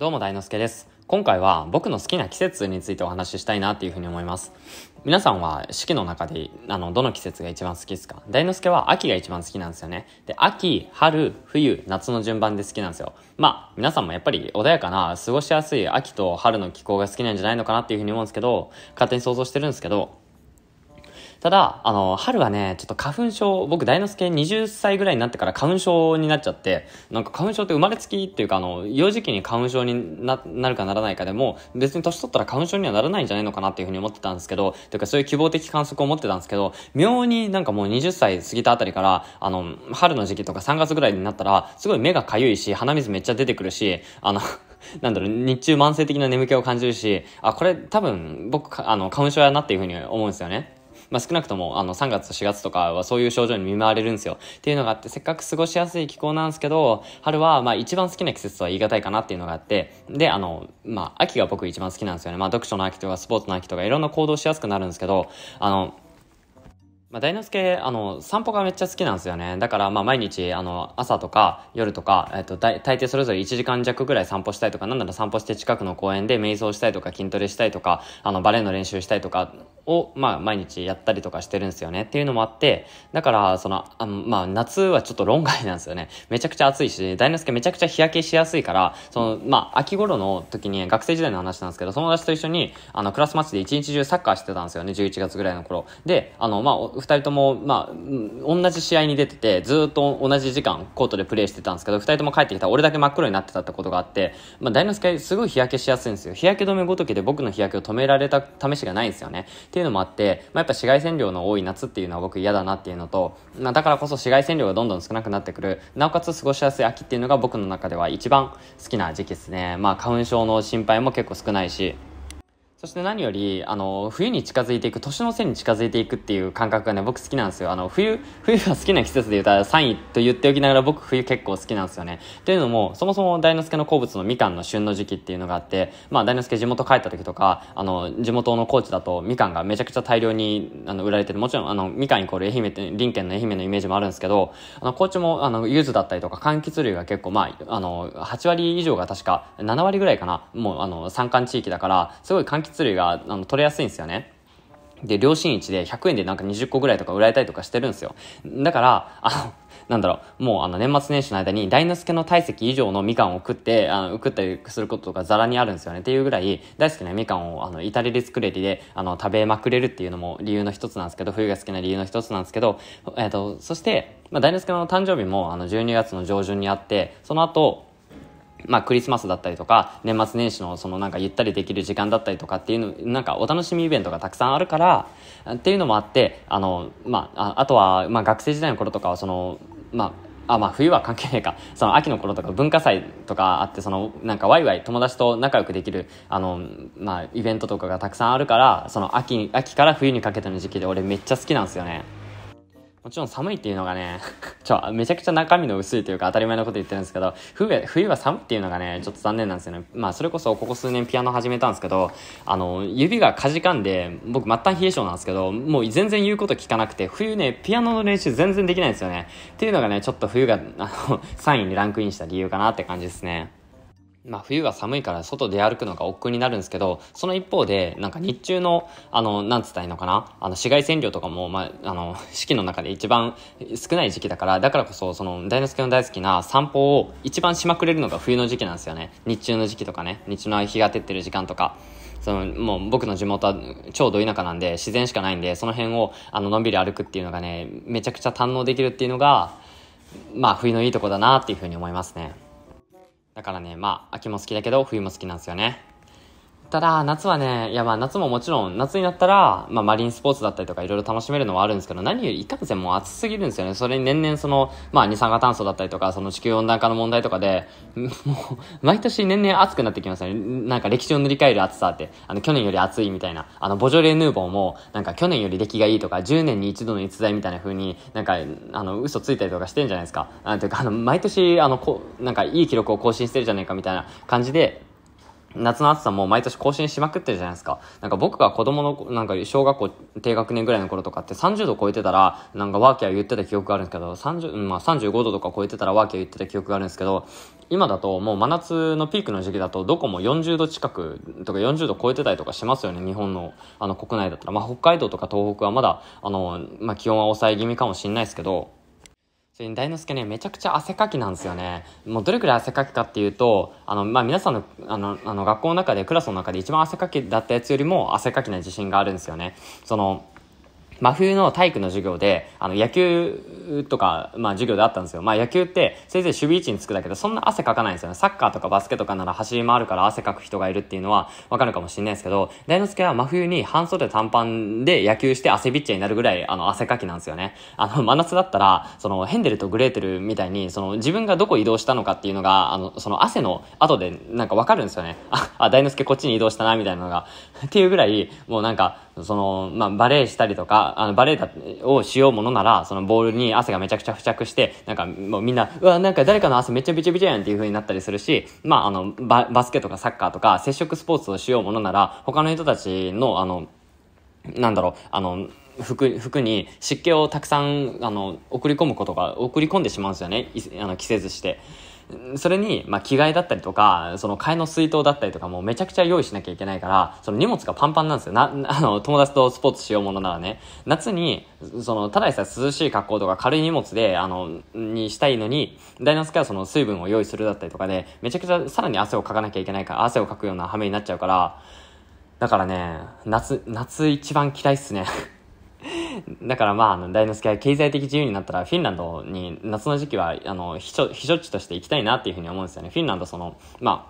どうも大之助です。今回は僕の好きな季節についてお話ししたいなっていうふうに思います。皆さんは四季の中であのどの季節が一番好きですか大之助は秋が一番好きなんですよね。で、秋、春、冬、夏の順番で好きなんですよ。まあ、皆さんもやっぱり穏やかな過ごしやすい秋と春の気候が好きなんじゃないのかなっていうふうに思うんですけど、勝手に想像してるんですけど、ただ、あの、春はね、ちょっと花粉症、僕、大之助20歳ぐらいになってから花粉症になっちゃって、なんか花粉症って生まれつきっていうか、あの、幼児期に花粉症になるかならないかでも、別に年取ったら花粉症にはならないんじゃないのかなっていうふうに思ってたんですけど、というかそういう希望的観測を持ってたんですけど、妙になんかもう20歳過ぎたあたりから、あの、春の時期とか3月ぐらいになったら、すごい目が痒いし、鼻水めっちゃ出てくるし、あの なんだろう、日中慢性的な眠気を感じるし、あ、これ多分僕、あの、花粉症やなっていうふうに思うんですよね。まあ、少なくともあの3月と4月とかはそういう症状に見舞われるんですよ。っていうのがあって、せっかく過ごしやすい気候なんですけど、春はま一番好きな季節とは言い難いかなっていうのがあって、で、あの、まあ、秋が僕一番好きなんですよね。まあ、読書の秋とかスポーツの秋とかいろんな行動しやすくなるんですけど、あの、まあ、大之助、あの、散歩がめっちゃ好きなんですよね。だから、まあ、毎日、あの、朝とか夜とか、えっと、大抵それぞれ1時間弱ぐらい散歩したいとか、なんなら散歩して近くの公園で瞑想したいとか、筋トレしたいとか、あの、バレエの練習したいとか、を、まあ、毎日やったりとかしてるんですよねっていうのもあって、だから、その、あまあ、夏はちょっと論外なんですよね。めちゃくちゃ暑いし、大之助めちゃくちゃ日焼けしやすいから、その、まあ、秋頃の時に、学生時代の話なんですけど、友達と一緒に、あの、クラスマッチで一日中サッカーしてたんですよね、11月ぐらいの頃。で、あの、まあ、二人とも、まあ、同じ試合に出てて、ずっと同じ時間、コートでプレーしてたんですけど、二人とも帰ってきたら俺だけ真っ黒になってたってことがあって、まあ、大之助すごい日焼けしやすいんですよ。日焼け止めごときで僕の日焼けを止められた試しがないんですよね。ってっていうのもあって、まあ、やっぱ紫外線量の多い夏っていうのは僕嫌だなっていうのと、まあ、だからこそ紫外線量がどんどん少なくなってくる、なおかつ過ごしやすい秋っていうのが僕の中では一番好きな時期ですね。まあ、花粉症の心配も結構少ないし、そして何より、あの、冬に近づいていく、年のせいに近づいていくっていう感覚がね、僕好きなんですよ。あの、冬、冬が好きな季節で言ったら3位と言っておきながら僕冬結構好きなんですよね。というのも、そもそも大之助の好物のみかんの旬の時期っていうのがあって、まあ大之助地元帰った時とか、あの、地元の高知だとみかんがめちゃくちゃ大量にあの売られてる。もちろん、あの、みかんイコール愛媛って、林県の愛媛のイメージもあるんですけど、あの、高知も、あの、柚子だったりとか柑橘類が結構、まあ、あの、8割以上が確か、7割ぐらいかな、もうあの、山間地域だから、すごい柑橘出類があの取れやすいんですよね。で、良心市で100円でなんか20個ぐらいとか売られたりとかしてるんですよ。だから、あの、なんだろう、もうあの年末年始の間に大之助の体積以上のみかんを食って、あの、送ったりすることとかざらにあるんですよねっていうぐらい、大好きなみかんをあの、至れり作れりで、あの、食べまくれるっていうのも理由の一つなんですけど、冬が好きな理由の一つなんですけど、えっ、ー、と、そして、まあ、大之助の誕生日もあの、12月の上旬にあって、その後、まあ、クリスマスだったりとか、年末年始のそのなんかゆったりできる時間だったりとかっていうの、なんかお楽しみイベントがたくさんあるから、っていうのもあって、あの、まあ、あとは、まあ、学生時代の頃とかは、その、まあ、あ、まあ冬は関係ないか。その秋の頃とか文化祭とかあって、そのなんかワイワイ友達と仲良くできる、あの、まあイベントとかがたくさんあるから、その秋、秋から冬にかけての時期で俺めっちゃ好きなんですよね。もちろん寒いっていうのがね、ちょ、めちゃくちゃ中身の薄いというか当たり前のこと言ってるんですけど、冬冬は寒いっていうのがね、ちょっと残念なんですよね。まあ、それこそここ数年ピアノ始めたんですけど、あの、指がかじかんで、僕末端冷え性なんですけど、もう全然言うこと聞かなくて、冬ね、ピアノの練習全然できないんですよね。っていうのがね、ちょっと冬が、あの、3 位にランクインした理由かなって感じですね。まあ、冬は寒いから外で歩くのが億劫になるんですけど、その一方で、なんか日中の、あの、なんつったらいいのかな、あの、紫外線量とかも、まあ、あの、四季の中で一番少ない時期だから、だからこそ、その、大之助の大好きな散歩を一番しまくれるのが冬の時期なんですよね。日中の時期とかね、日中の日が照ってる時間とか。その、もう僕の地元は超ど田舎なんで、自然しかないんで、その辺を、あの、のんびり歩くっていうのがね、めちゃくちゃ堪能できるっていうのが、まあ、冬のいいとこだなっていうふうに思いますね。だからね、まあ、秋も好きだけど、冬も好きなんですよね。ただ、夏はね、いやまあ夏ももちろん、夏になったら、まあマリンスポーツだったりとかいろいろ楽しめるのはあるんですけど、何よりいかんせんもう暑すぎるんですよね。それに年々その、まあ二酸化炭素だったりとか、その地球温暖化の問題とかで、もう、毎年年々暑くなってきますよね。なんか歴史を塗り替える暑さって、あの去年より暑いみたいな、あのボジョレ・ヌーボーも、なんか去年より出来がいいとか、10年に一度の逸材みたいな風に、なんか、あの、嘘ついたりとかしてんじゃないですか。なていうか、あの、毎年、あの、こなんかいい記録を更新してるじゃないかみたいな感じで、夏の暑さも毎年更新しまくってるじゃないですか。なんか僕が子供の、なんか小学校低学年ぐらいの頃とかって30度超えてたら、なんかワーキャー言ってた記憶があるんですけど、30、まあ35度とか超えてたらワーキャー言ってた記憶があるんですけど、今だともう真夏のピークの時期だとどこも40度近くとか40度超えてたりとかしますよね、日本のあの国内だったら。まあ北海道とか東北はまだ、あの、まあ気温は抑え気味かもしれないですけど、それに大之助ね、めちゃくちゃ汗かきなんですよね。もうどれくらい汗かきかっていうと、あの、まあ、皆さんの、あの、あの学校の中で、クラスの中で一番汗かきだったやつよりも汗かきな自信があるんですよね。その、真冬の体育の授業で、あの、野球とか、まあ、授業であったんですよ。まあ、野球って、先生守備位置につくだけど、そんな汗かかないんですよね。サッカーとかバスケとかなら走り回るから汗かく人がいるっていうのは、わかるかもしれないですけど、大之助は真冬に半袖短パンで野球して汗びっちゃになるぐらい、あの、汗かきなんですよね。あの、真夏だったら、その、ヘンデルとグレーテルみたいに、その、自分がどこ移動したのかっていうのが、あの、その汗の後で、なんかわかるんですよね。あ、あ、大之助こっちに移動したな、みたいなのが。っていうぐらい、もうなんか、その、まあ、バレーしたりとか、あの、バレエだをしようものなら、そのボールに汗がめちゃくちゃ付着して、なんかもうみんな、うわ、なんか誰かの汗めっちゃびちゃびちゃやんっていう風になったりするし、まあ、あのバ、バスケとかサッカーとか、接触スポーツをしようものなら、他の人たちの、あの、なんだろう、あの、服服に湿気をたくさんあの送り込むことが送り込んでしまうんですよねあの着せずして。それに、まあ、着替えだったりとか、その替えの水筒だったりとかもめちゃくちゃ用意しなきゃいけないから、その荷物がパンパンなんですよ。な、あの、友達とスポーツしようものならね、夏に、その、ただでさ涼しい格好とか軽い荷物で、あの、にしたいのに、ダイナス助はその水分を用意するだったりとかで、めちゃくちゃさらに汗をかかなきゃいけないから、汗をかくような羽目になっちゃうから、だからね、夏、夏一番嫌いっすね。だからまあ、大之助は経済的自由になったら、フィンランドに夏の時期は、あの、避暑避暑地として行きたいなっていうふうに思うんですよね。フィンランドその、まあ、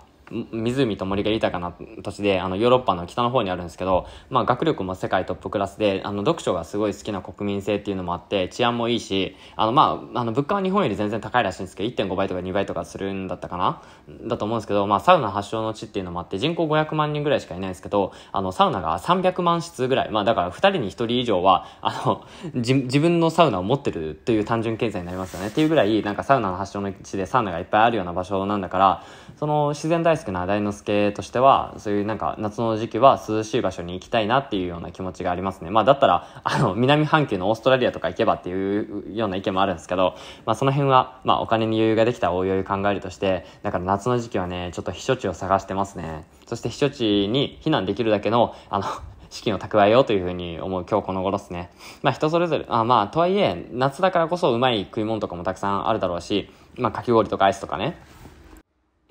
湖と森が豊かな土地で、あの、ヨーロッパの北の方にあるんですけど、まあ、学力も世界トップクラスで、あの、読書がすごい好きな国民性っていうのもあって、治安もいいし、あの、まあ、あの、物価は日本より全然高いらしいんですけど、1.5倍とか2倍とかするんだったかなだと思うんですけど、まあ、サウナ発祥の地っていうのもあって、人口500万人ぐらいしかいないんですけど、あの、サウナが300万室ぐらい、まあ、だから2人に1人以上は、あの、自分のサウナを持ってるという単純計算になりますよね。っていうぐらい、なんかサウナの発祥の地でサウナがいっぱいあるような場所なんだから、その自然大好好きな大之助としては、そういうなんか夏の時期は涼しい場所に行きたいなっていうような気持ちがありますね。まあだったら、あの、南半球のオーストラリアとか行けばっていうような意見もあるんですけど、まあその辺は、まあお金に余裕ができたらおいおい考えるとして、だから夏の時期はね、ちょっと避暑地を探してますね。そして避暑地に避難できるだけの、あの、資金を蓄えようというふうに思う今日この頃ですね。まあ人それぞれ、あまあとはいえ、夏だからこそうまい食い物とかもたくさんあるだろうし、まあかき氷とかアイスとかね。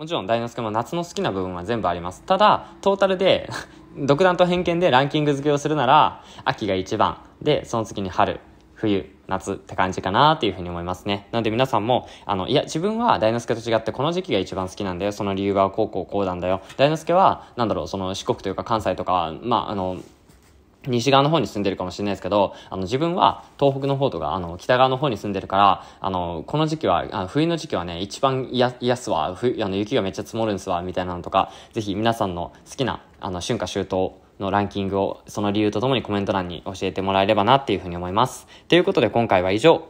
もちろん大之助も夏の好きな部分は全部あります。ただ、トータルで 独断と偏見でランキング付けをするなら、秋が一番。で、その次に春、冬、夏って感じかなっていうふうに思いますね。なので皆さんも、あの、いや、自分は大之助と違ってこの時期が一番好きなんだよ。その理由がこうこうこうなんだよ。大之助は、なんだろう、その四国というか関西とか、まあ、あの、西側の方に住んでるかもしれないですけど、あの自分は東北の方とか、あの北側の方に住んでるから、あの、この時期は、あ冬の時期はね、一番癒すわ、冬、あの雪がめっちゃ積もるんすわ、みたいなのとか、ぜひ皆さんの好きな、あの、春夏秋冬のランキングを、その理由とともにコメント欄に教えてもらえればなっていうふうに思います。ということで今回は以上。